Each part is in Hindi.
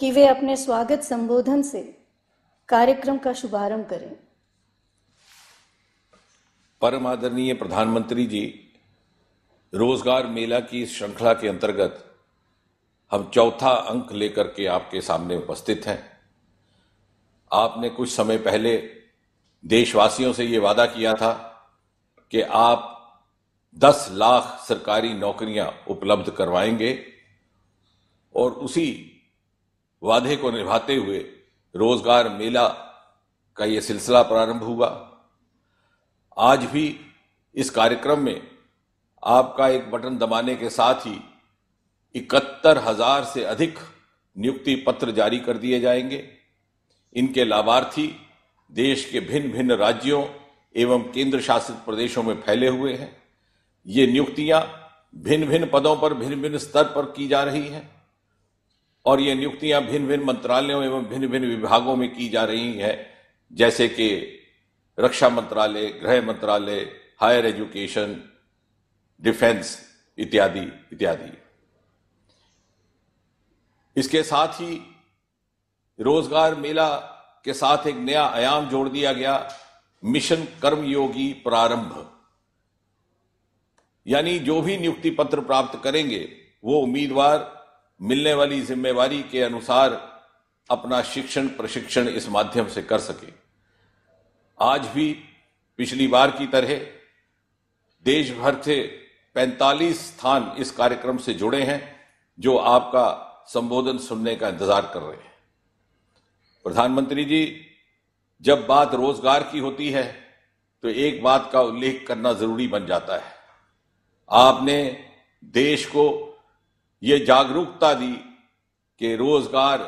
कि वे अपने स्वागत संबोधन से कार्यक्रम का शुभारंभ करें परम आदरणीय प्रधानमंत्री जी रोजगार मेला की इस श्रृंखला के अंतर्गत हम चौथा अंक लेकर के आपके सामने उपस्थित हैं आपने कुछ समय पहले देशवासियों से ये वादा किया था कि आप 10 लाख सरकारी नौकरियां उपलब्ध करवाएंगे और उसी वादे को निभाते हुए रोजगार मेला का ये सिलसिला प्रारंभ हुआ आज भी इस कार्यक्रम में आपका एक बटन दबाने के साथ ही इकहत्तर हजार से अधिक नियुक्ति पत्र जारी कर दिए जाएंगे इनके लाभार्थी देश के भिन्न भिन्न राज्यों एवं केंद्र शासित प्रदेशों में फैले हुए हैं ये नियुक्तियां भिन्न भिन्न पदों पर भिन्न भिन्न स्तर पर की जा रही हैं और ये नियुक्तियां भिन्न भिन्न मंत्रालयों एवं भिन्न भिन्न विभागों में की जा रही हैं जैसे कि रक्षा मंत्रालय गृह मंत्रालय हायर एजुकेशन डिफेंस इत्यादि इत्यादि इसके साथ ही रोजगार मेला के साथ एक नया आयाम जोड़ दिया गया मिशन कर्मयोगी प्रारंभ यानी जो भी नियुक्ति पत्र प्राप्त करेंगे वो उम्मीदवार मिलने वाली जिम्मेवारी के अनुसार अपना शिक्षण प्रशिक्षण इस माध्यम से कर सके आज भी पिछली बार की तरह देश भर से 45 स्थान इस कार्यक्रम से जुड़े हैं जो आपका संबोधन सुनने का इंतजार कर रहे हैं प्रधानमंत्री जी जब बात रोजगार की होती है तो एक बात का उल्लेख करना जरूरी बन जाता है आपने देश को ये जागरूकता दी कि रोजगार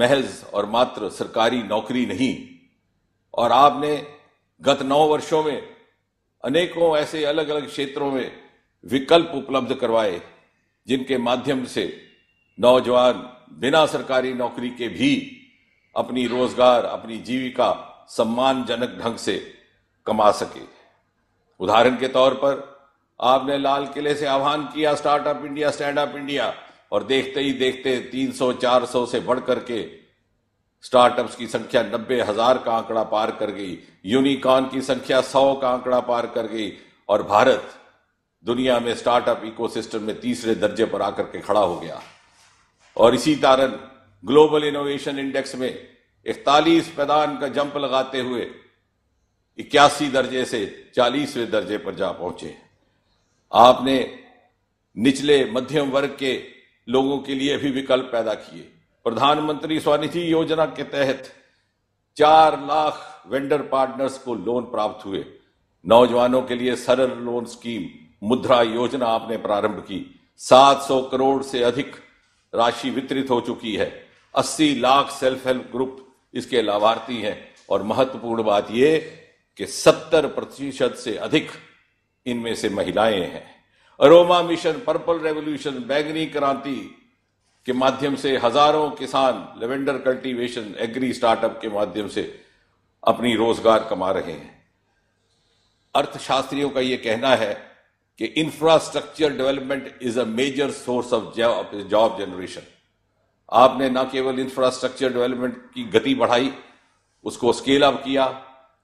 महज और मात्र सरकारी नौकरी नहीं और आपने गत नौ वर्षों में अनेकों ऐसे अलग अलग क्षेत्रों में विकल्प उपलब्ध करवाए जिनके माध्यम से नौजवान बिना सरकारी नौकरी के भी अपनी रोजगार अपनी जीविका सम्मानजनक ढंग से कमा सके उदाहरण के तौर पर आपने लाल किले से आह्वान किया startup India stand up India और देखते ही देखते 300 400 से बढ़ करके स्टार्टअप्स की संख्या नब्बे हजार का आंकड़ा पार कर गई यूनिकॉर्न की संख्या सौ का आंकड़ा पार कर गई और भारत दुनिया में स्टार्टअप इकोसिस्टम में तीसरे दर्जे पर आकर के खड़ा हो गया और इसी कारण ग्लोबल इनोवेशन इंडेक्स में इकतालीस पैदान का जंप लगाते हुए इक्यासी दर्जे से चालीसवें दर्जे पर जा पहुंचे आपने निचले मध्यम वर्ग के लोगों के लिए भी विकल्प पैदा किए प्रधानमंत्री स्वनिधि योजना के तहत चार लाख वेंडर पार्टनर्स को लोन प्राप्त हुए नौजवानों के लिए सरल लोन स्कीम मुद्रा योजना आपने प्रारंभ की 700 करोड़ से अधिक राशि वितरित हो चुकी है 80 लाख सेल्फ हेल्प ग्रुप इसके लाभार्थी हैं और महत्वपूर्ण बात यह कि 70 प्रतिशत से अधिक इनमें से महिलाएं हैं अरोमा मिशन पर्पल रेवोल्यूशन बैगनी क्रांति के माध्यम से हजारों किसान लेवेंडर कल्टीवेशन एग्री स्टार्टअप के माध्यम से अपनी रोजगार कमा रहे हैं अर्थशास्त्रियों का यह कहना है कि infrastructure development is a major source of job generation आपने ना केवल इंफ्रास्ट्रक्चर डेवलपमेंट की गति बढ़ाई उसको स्केल अप किया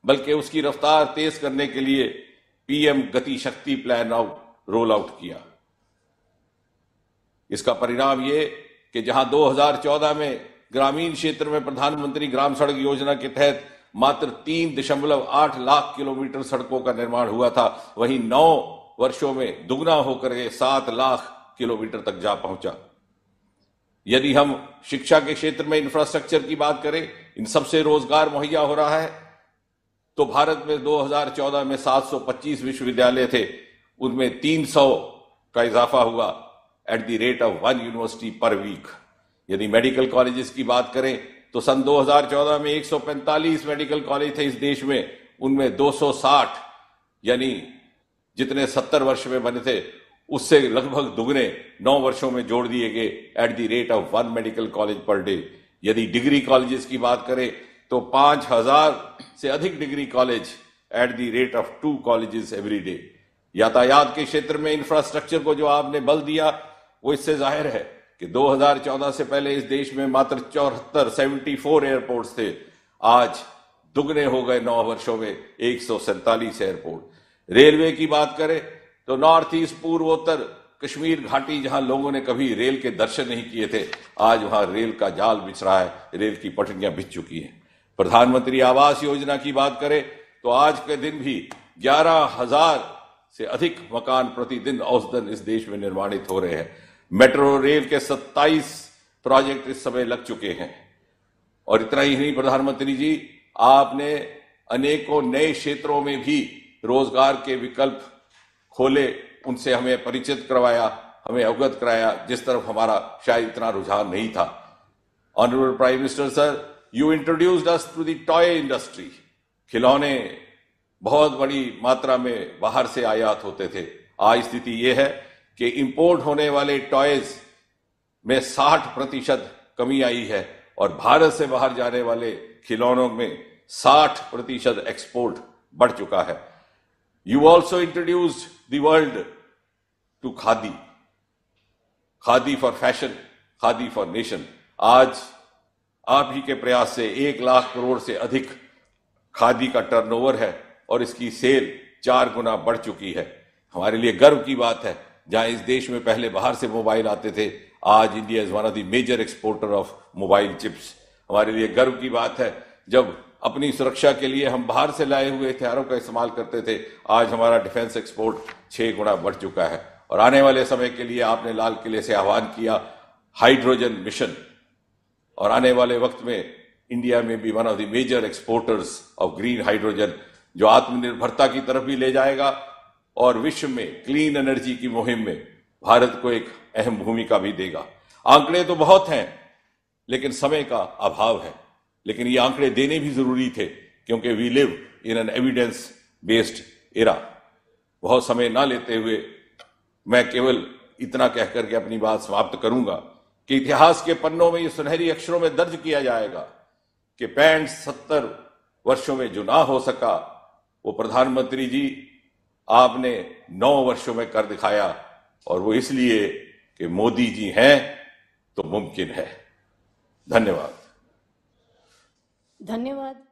बल्कि उसकी रफ्तार तेज करने के लिए पीएम गति शक्ति प्लान आउट रोल आउट किया इसका परिणाम यह कि जहां 2014 में ग्रामीण क्षेत्र में प्रधानमंत्री ग्राम सड़क योजना के तहत मात्र तीन दशमलव आठ लाख किलोमीटर सड़कों का निर्माण हुआ था वहीं नौ वर्षों में दुगना होकर के सात लाख किलोमीटर तक जा पहुंचा यदि हम शिक्षा के क्षेत्र में इंफ्रास्ट्रक्चर की बात करें इन सबसे रोजगार मुहैया हो रहा है तो भारत में 2014 में 725 विश्वविद्यालय थे उनमें 300 का इजाफा हुआ at the rate of one university per week यदि मेडिकल कॉलेजेस की बात करें तो सन 2014 में 145 मेडिकल कॉलेज थे इस देश में उनमें 260 यानी जितने 70 वर्ष में बने थे उससे लगभग दुगने 9 वर्षों में जोड़ दिए गए at the rate of one medical college per day यदि डिग्री कॉलेजेस की बात करें तो पांच हजार से अधिक degree college at the rate of two colleges every day यातायात के क्षेत्र में इंफ्रास्ट्रक्चर को जो आपने बल दिया वो इससे जाहिर है कि 2014 से पहले इस देश में मात्र चौहत्तर सेवेंटी फोर एयरपोर्ट्स थे आज दुगने हो गए नौ वर्षों में एक एयरपोर्ट रेलवे की बात करें तो नॉर्थ ईस्ट पूर्वोत्तर कश्मीर घाटी जहां लोगों ने कभी रेल के दर्शन नहीं किए थे आज वहां रेल का जाल बिछ रहा है रेल की पटरियां बिछ चुकी हैं प्रधानमंत्री आवास योजना की बात करें तो आज के दिन भी ग्यारह हजार से अधिक मकान प्रतिदिन औसतन इस देश में निर्माणित हो रहे हैं मेट्रो रेल के 27 प्रोजेक्ट इस समय लग चुके हैं और इतना ही नहीं प्रधानमंत्री जी आपने अनेकों नए क्षेत्रों में भी रोजगार के विकल्प खोले उनसे हमें परिचित करवाया हमें अवगत कराया जिस तरफ हमारा शायद इतना रुझान नहीं था honourable prime minister sir you introduced us to the toy industry खिलौने बहुत बड़ी मात्रा में बाहर से आयात होते थे आज स्थिति यह है कि इंपोर्ट होने वाले टॉयज में 60 प्रतिशत कमी आई है और भारत से बाहर जाने वाले खिलौनों में 60 प्रतिशत एक्सपोर्ट बढ़ चुका है you also introduced the world to khadi khadi for fashion khadi for nation आज आप ही के प्रयास से एक लाख करोड़ से अधिक खादी का टर्नओवर है और इसकी सेल चार गुना बढ़ चुकी है हमारे लिए गर्व की बात है जहां इस देश में पहले बाहर से मोबाइल आते थे आज India is one of the major exporter of mobile chips हमारे लिए गर्व की बात है जब अपनी सुरक्षा के लिए हम बाहर से लाए हुए हथियारों का इस्तेमाल करते थे आज हमारा डिफेंस एक्सपोर्ट छह गुना बढ़ चुका है और आने वाले समय के लिए आपने लाल किले से आह्वान किया हाइड्रोजन मिशन और आने वाले वक्त में इंडिया में भी one of the major exporters of green hydrogen जो आत्मनिर्भरता की तरफ भी ले जाएगा और विश्व में क्लीन एनर्जी की मुहिम में भारत को एक अहम भूमिका भी देगा आंकड़े तो बहुत हैं लेकिन समय का अभाव है लेकिन ये आंकड़े देने भी जरूरी थे क्योंकि we live in an evidence based era बहुत समय ना लेते हुए मैं केवल इतना कहकर के अपनी बात समाप्त करूंगा कि इतिहास के पन्नों में ये सुनहरी अक्षरों में दर्ज किया जाएगा कि पैंठ सत्तर वर्षों में जो ना हो सका वो प्रधानमंत्री जी आपने नौ वर्षों में कर दिखाया और वो इसलिए कि मोदी जी हैं तो मुमकिन है धन्यवाद धन्यवाद